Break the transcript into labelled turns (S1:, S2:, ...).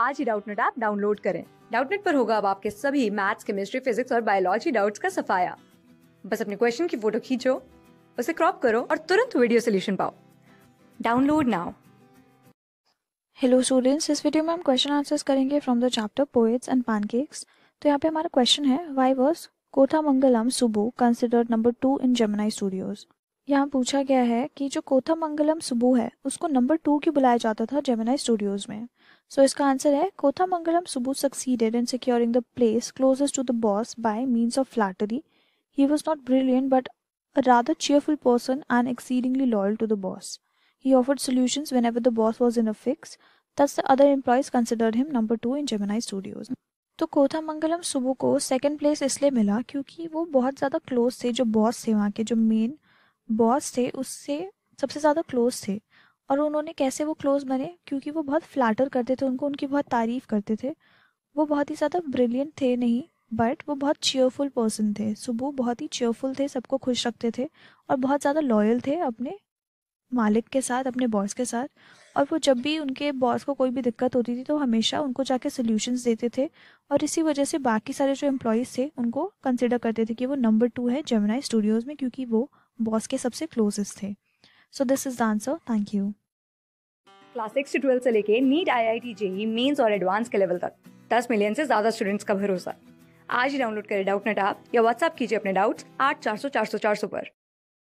S1: आज ही Doubtnut app download करें डाउटनेट पर होगा अब आपके सभी मैथ्स केमिस्ट्री फिजिक्स और बायोलॉजी डाउट्स का सफाया बस अपने क्वेश्चन की फोटो खींचो उसे क्रॉप करो और तुरंत वीडियो सोल्यूशन पाओ डाउनलोड नाउ हेलो स्टूडेंट्स इस वीडियो में हम
S2: क्वेश्चन आंसर्स करेंगे from the chapter poets and pancakes तो यहाँ पे हमारा क्वेश्चन है why Kothamangalam Subbu considered number two in Gemini Studios यहाँ पूछा गया है कि जो कोथामंगलम सुबु है उसको नंबर टू क्यों बुलाया जाता था जेमिनाई स्टूडियोज में सो so, इसका आंसर है Kothamangalam Subbu succeeded in securing the place closest to the boss by means of flattery he was not brilliant but a rather cheerful person and exceedingly loyal to the boss he offered solution whenever the boss was in a fix thus the other employees consider him number two in Gemini Studios तो कोथामंगलम सुबु को second place इसलिए मिला क्योंकि वो बहुत ज़्यादा close थे जो बॉस थे वहाँ के जो मेन बॉस थे उससे सबसे ज़्यादा क्लोज थे और उन्होंने कैसे वो क्लोज बने क्योंकि वो बहुत फ्लैटर करते थे उनको उनकी बहुत तारीफ करते थे वो बहुत ही ज़्यादा ब्रिलियंट थे नहीं बट वो बहुत चेयरफुल पर्सन थे सुबह बहुत ही चेयरफुल थे सबको खुश रखते थे और बहुत ज़्यादा लॉयल थे अपने मालिक के साथ अपने बॉस के साथ और वो जब भी उनके बॉस को कोई भी दिक्कत होती थी तो हमेशा उनको जाके सोल्यूशंस देते थे और इसी वजह से बाकी सारे जो एम्प्लॉयज़ थे उनको कंसिडर करते थे कि वो नंबर टू है जमुना स्टूडियोज़ में क्योंकि वो बॉस के सबसे क्लोजेस्ट थे so this is the answer thank you
S1: class six to twelfth से लेके NEET I I T JEE Mains और एडवांस के लेवल तक दस मिलियन से ज्यादा स्टूडेंट्स का भरोसा आज ही डाउनलोड करें डाउट नेट या व्हाट्सएप कीजिए अपने डाउट्स आठ चार सौ चार सौ चार सौ पर